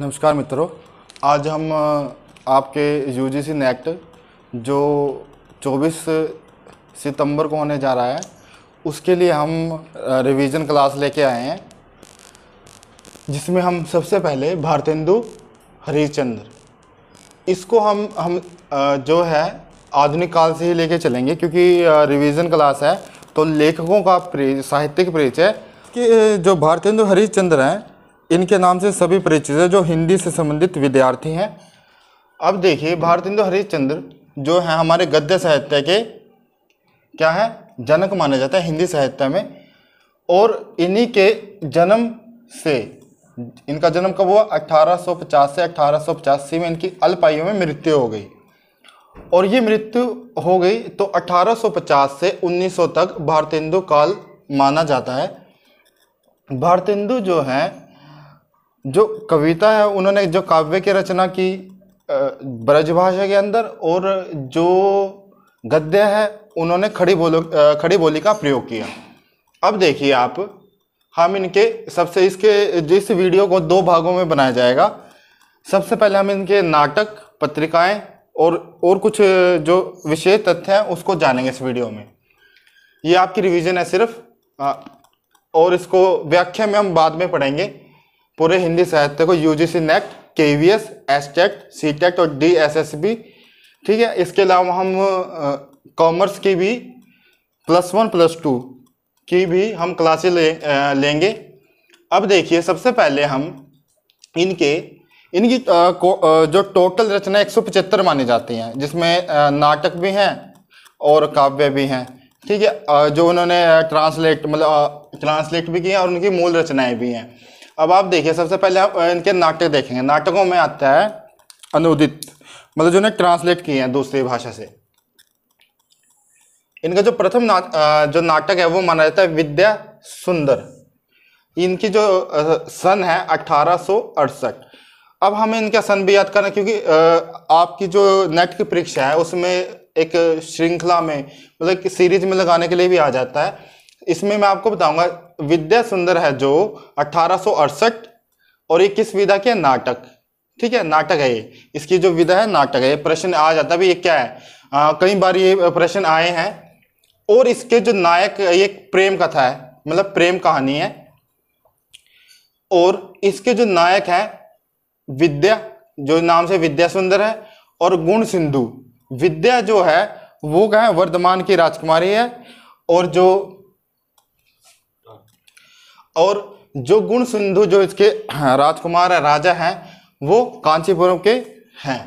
नमस्कार मित्रों आज हम आपके यू जी सी नेट जो 24 सितंबर को होने जा रहा है उसके लिए हम रिवीजन क्लास लेके आए हैं जिसमें हम सबसे पहले भारतेंदु हरिश्चंद्र इसको हम हम जो है आधुनिक काल से ही लेके चलेंगे क्योंकि रिवीजन क्लास है तो लेखकों का साहित्यिक परिचय कि जो भारतेंदु हरिश्चंद्र हैं इनके नाम से सभी परिचित है जो हिंदी से संबंधित विद्यार्थी हैं अब देखिए भारतेंदु हरिश्चंद्र जो हैं हमारे गद्य साहित्य के क्या है जनक माने जाते हैं हिंदी साहित्य में और इन्हीं के जन्म से इनका जन्म कब हुआ 1850 से अठारह में इनकी अल्पायु में मृत्यु हो गई और ये मृत्यु हो गई तो 1850 से 1900 तक भारतेंदु काल माना जाता है भारतेंदु जो हैं जो कविता है उन्होंने जो काव्य की रचना की ब्रजभाषा के अंदर और जो गद्य है उन्होंने खड़ी बोलो खड़ी बोली का प्रयोग किया अब देखिए आप हम इनके सबसे इसके जिस वीडियो को दो भागों में बनाया जाएगा सबसे पहले हम इनके नाटक पत्रिकाएं और और कुछ जो विशेष तथ्य हैं उसको जानेंगे इस वीडियो में ये आपकी रिवीजन है सिर्फ और इसको व्याख्या में हम बाद में पढ़ेंगे पूरे हिंदी साहित्य को यू जी सी नेक्ट के वी एस एस टेक्ट सी टेक्ट और डी एस एस बी ठीक है इसके अलावा हम कॉमर्स की भी प्लस वन प्लस टू की भी हम क्लासेस ले, लेंगे अब देखिए सबसे पहले हम इनके इनकी आ, को, आ, जो टोटल रचना पचहत्तर मानी जाती हैं जिसमें नाटक भी हैं और काव्य भी हैं ठीक है जो उन्होंने ट्रांसलेट मतलब ट्रांसलेट भी किए हैं और उनकी मूल रचनाएं भी हैं अब आप देखिए सबसे पहले आप इनके नाटक देखेंगे नाटकों में आता है अनुदित मतलब जिन्हें ट्रांसलेट किए हैं दूसरी भाषा से इनका जो प्रथम ना, जो नाटक है वो माना जाता है विद्या सुंदर इनकी जो सन है अठारह अब हमें इनका सन भी याद करना क्योंकि आपकी जो नेट की परीक्षा है उसमें एक श्रृंखला में मतलब सीरीज में लगाने के लिए भी आ जाता है इसमें मैं आपको बताऊंगा विद्या सुंदर है जो अठारह और ये किस विधा के नाटक ठीक है नाटक है ये इसकी जो विधा है नाटक है ये प्रश्न आ जाता है ये क्या है आ, कई बार ये प्रश्न आए हैं और इसके जो नायक ये प्रेम कथा है मतलब प्रेम कहानी है और इसके जो नायक है विद्या जो नाम से विद्या सुंदर है और गुण सिंधु विद्या जो है वो क्या है वर्धमान की राजकुमारी है और जो और जो गुण सिंधु जो इसके राजकुमार है राजा हैं वो कांचीपुरम के हैं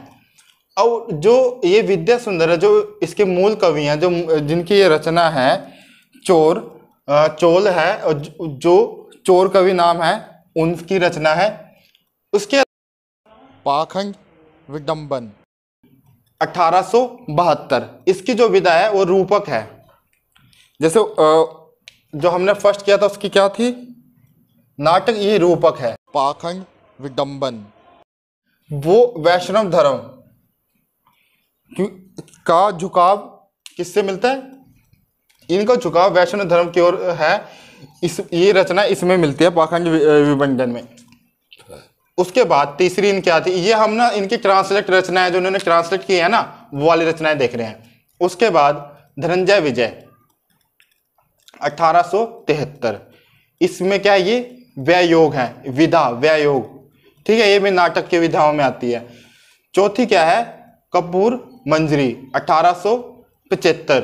और जो ये विद्या सुंदर है जो इसके मूल कवि हैं जो जिनकी ये रचना है चोर चोल है और जो चोर कवि नाम है उनकी रचना है उसके पाखंड विडम्बन अठारह इसकी जो विधा है वो रूपक है जैसे जो हमने फर्स्ट किया था उसकी क्या थी नाटक ये रूपक है पाखंड विडंबन वो वैष्णव धर्म का झुकाव किससे मिलता है इनका झुकाव वैष्णव धर्म की ओर है इस ये रचना इसमें मिलती है पाखंड विभंडन में उसके बाद तीसरी इनकी आती है ये हम ना इनकी ट्रांसलेट रचना है जो इन्होंने ट्रांसलेट की है ना वो वाली रचनाएं देख रहे हैं उसके बाद धनंजय विजय अठारह इसमें क्या है ये व्यय योग है विधा व्यय योग ठीक है ये भी नाटक की विधाओं में आती है चौथी क्या है कपूर मंजरी अठारह सौ पचहत्तर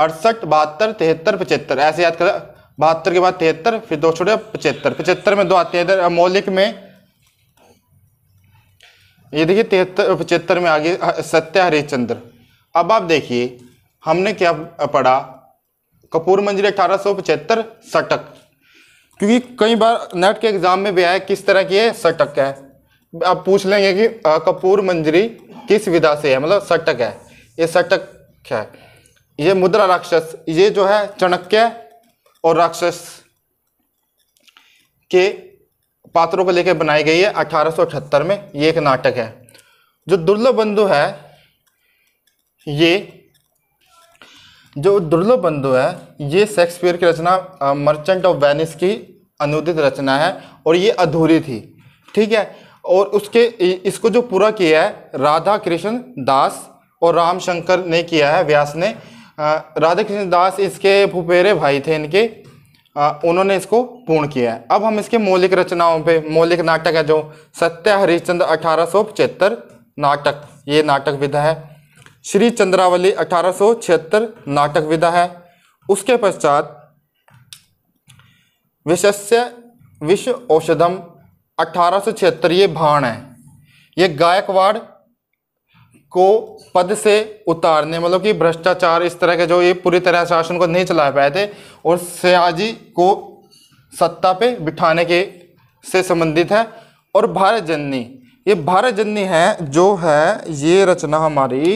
अड़सठ बहत्तर तिहत्तर पचहत्तर ऐसे याद कर बहत्तर के बाद तिहत्तर फिर दो छोटे पचहत्तर पचहत्तर में दो आते हैं इधर मौलिक में ये देखिए तिहत्तर पचहत्तर में आगे सत्य हरिश्चंद्र अब आप देखिए हमने क्या पढ़ा कपूर मंजरी अठारह सौ पचहत्तर सटक क्योंकि कई बार नेट के एग्ज़ाम में भी आया किस तरह की है सटक है आप पूछ लेंगे कि कपूर मंजरी किस विधा से है मतलब सटक है ये सटक है ये मुद्रा राक्षस ये जो है चणक्य और राक्षस के पात्रों को लेकर बनाई गई है अठारह में ये एक नाटक है जो दुर्लभ बंधु है ये जो दुर्लभ बंधु है ये शेक्सपियर की रचना मर्चेंट ऑफ वेनिस की अनुदित रचना है और ये अधूरी थी ठीक है और उसके इसको जो पूरा किया है राधा कृष्ण दास और रामशंकर ने किया है व्यास ने राधा कृष्ण दास इसके फुपेरे भाई थे इनके उन्होंने इसको पूर्ण किया है अब हम इसके मौलिक रचनाओं पे मौलिक नाटक है जो सत्या हरिश्चंद्र अठारह नाटक ये नाटक विधा है श्री चंद्रावली अठारह नाटक विधा है उसके पश्चात विशस्य विश्व औषधम अठारह ये भाण है ये गायकवाड़ को पद से उतारने मतलब कि भ्रष्टाचार इस तरह के जो ये पूरी तरह शासन को नहीं चला पाए थे और सयाजी को सत्ता पे बिठाने के से संबंधित है और भारत जननी ये भारत जननी है जो है ये रचना हमारी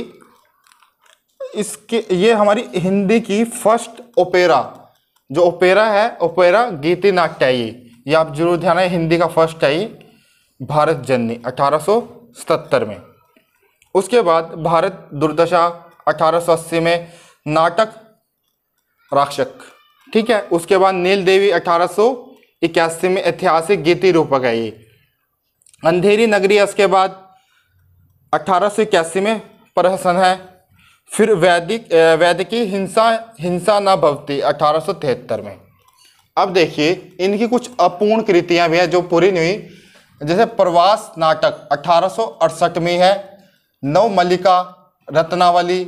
इसके ये हमारी हिंदी की फर्स्ट ओपेरा जो ओपेरा है ओपेरा गीति नाट्य है ये ये आप जरूर ध्यान है हिंदी का फर्स्ट है ये भारत जननी 1877 में उसके बाद भारत दुर्दशा 1880 में नाटक राक्षक ठीक है उसके बाद नील देवी अठारह में ऐतिहासिक गीति रूपक है ये अंधेरी नगरी इसके बाद अठारह में प्रहसन है फिर वैदिक वैदिकी हिंसा हिंसा न भवती अठारह में अब देखिए इनकी कुछ अपूर्ण कृतियाँ भी हैं जो पूरी नहीं हुई जैसे प्रवास नाटक अठारह में है नव मल्लिका रत्नावली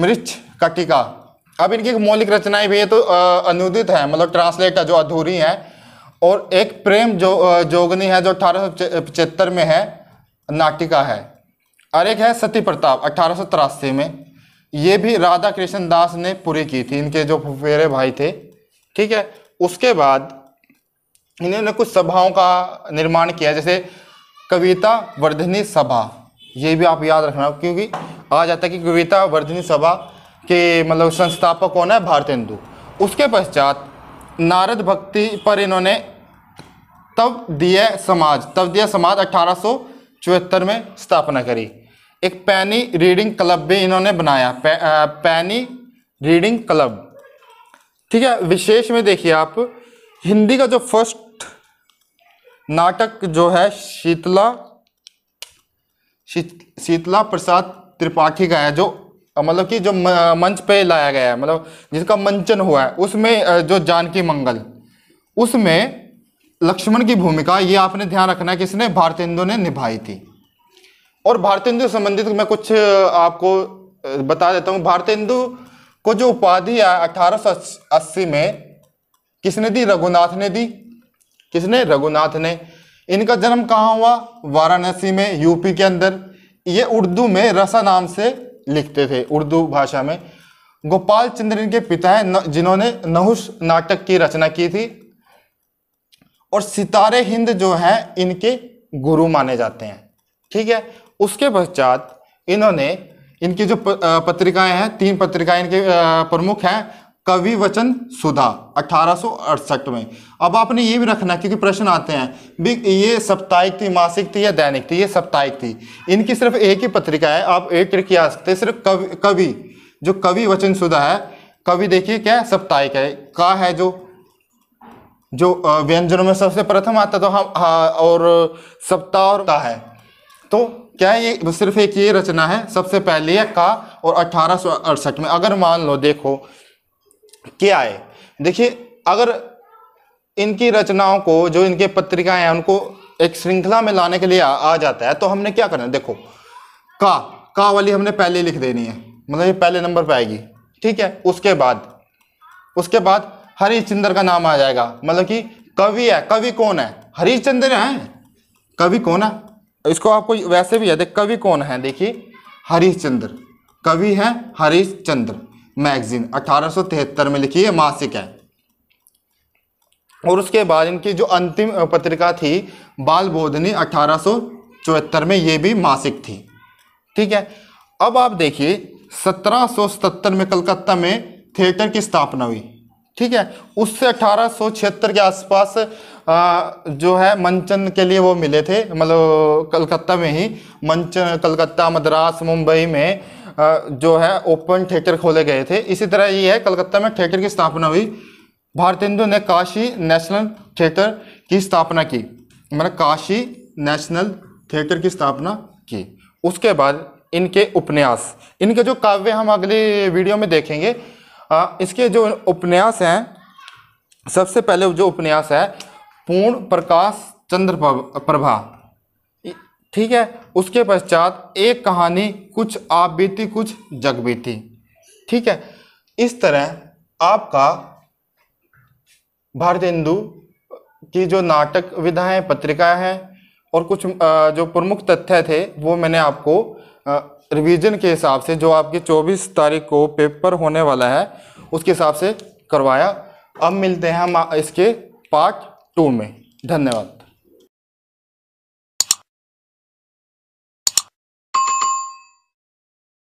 मृक्ष कटिका अब इनकी एक मौलिक रचनाएं भी है तो अनुदित है मतलब ट्रांसलेट है जो अधूरी हैं और एक प्रेम जो जोगनी है जो अठारह में है नाटिका है और एक है सती प्रताप अठारह में ये भी राधा कृष्ण दास ने पूरी की थी इनके जो फुफेरे भाई थे ठीक है उसके बाद इन्होंने कुछ सभाओं का निर्माण किया जैसे कविता वर्धनी सभा ये भी आप याद रखना क्योंकि आ जाता है कि कविता वर्धनी सभा के मतलब संस्थापक कौन है भारतेंदु उसके पश्चात नारद भक्ति पर इन्होंने तब दिया समाज तब दिया समाज अठारह में स्थापना करी एक पैनी रीडिंग क्लब भी इन्होंने बनाया पै, पैनी रीडिंग क्लब ठीक है विशेष में देखिए आप हिंदी का जो फर्स्ट नाटक जो है शीतला शीतला प्रसाद त्रिपाठी का है जो मतलब कि जो मंच पे लाया गया है मतलब जिसका मंचन हुआ है उसमें जो जानकी मंगल उसमें लक्ष्मण की भूमिका ये आपने ध्यान रखना है किसने भारतेंदु ने निभाई थी और भारतेंदु संबंधित मैं कुछ आपको बता देता हूँ भारतेंदु को जो उपाधि अठारह अस्सी में किसने दी रघुनाथ ने दी किसने रघुनाथ ने इनका जन्म कहाँ हुआ वाराणसी में यूपी के अंदर ये उर्दू में रसा नाम से लिखते थे उर्दू भाषा में गोपाल चंद्र इनके पिता हैं जिन्होंने नहुस नाटक की रचना की थी और सितारे हिंद जो हैं इनके गुरु माने जाते हैं ठीक है उसके पश्चात इन्होंने इनकी जो पत्रिकाएं हैं तीन पत्रिकाएं इनके प्रमुख हैं कवि वचन सुधा अठारह में अब आपने ये भी रखना क्योंकि प्रश्न आते हैं भी ये साप्ताहिक थी मासिक थी या दैनिक थी ये साप्ताहिक थी इनकी सिर्फ एक ही पत्रिका है आप एक ट्रिक आ सकते हैं सिर्फ कवि कवि जो कवि वचन सुधा है कवि देखिए क्या है साप्ताहिक है का है जो जो व्यंजनों में सबसे प्रथम आता तो हम हाँ और सप्ताह और का है तो क्या ये सिर्फ एक ये रचना है सबसे पहले का और अठारह में अगर मान लो देखो क्या है देखिए अगर इनकी रचनाओं को जो इनके पत्रिकाएं हैं उनको एक श्रृंखला में लाने के लिए आ, आ जाता है तो हमने क्या करना है देखो का का वाली हमने पहले लिख देनी है मतलब ये पहले नंबर पर आएगी ठीक है उसके बाद उसके बाद हरिश्चंद्र का नाम आ जाएगा मतलब कि कवि है कवि कौन है हरिश्चंद्र है कवि कौन है इसको आपको वैसे भी याद है कवि कौन है देखिए हरिश्चंद्र कवि है हरिश्चंद्र मैगजीन अठारह में लिखी है मासिक है और उसके बाद इनकी जो अंतिम पत्रिका थी बाल बोधनी अठारह में ये भी मासिक थी ठीक है अब आप देखिए 1777 में कलकत्ता में थिएटर की स्थापना हुई ठीक है उससे अठारह के आसपास जो है मंचन के लिए वो मिले थे मतलब कलकत्ता में ही मंचन कलकत्ता मद्रास मुंबई में जो है ओपन थिएटर खोले गए थे इसी तरह ये है कलकत्ता में थिएटर की स्थापना हुई भारतेंदु ने काशी नेशनल थिएटर की स्थापना की मतलब काशी नेशनल थिएटर की स्थापना की उसके बाद इनके उपन्यास इनके जो काव्य हम अगली वीडियो में देखेंगे इसके जो उपन्यास हैं सबसे पहले जो उपन्यास है पूर्ण प्रकाश चंद्र प्रभा ठीक है उसके पश्चात एक कहानी कुछ आप बीती कुछ जग बीती ठीक है इस तरह आपका भारतेंदु की जो नाटक विधाएं पत्रिका है और कुछ जो प्रमुख तथ्य थे वो मैंने आपको रिवीजन के हिसाब से जो आपके 24 तारीख को पेपर होने वाला है उसके हिसाब से करवाया अब मिलते हैं हम इसके पार्ट टू में धन्यवाद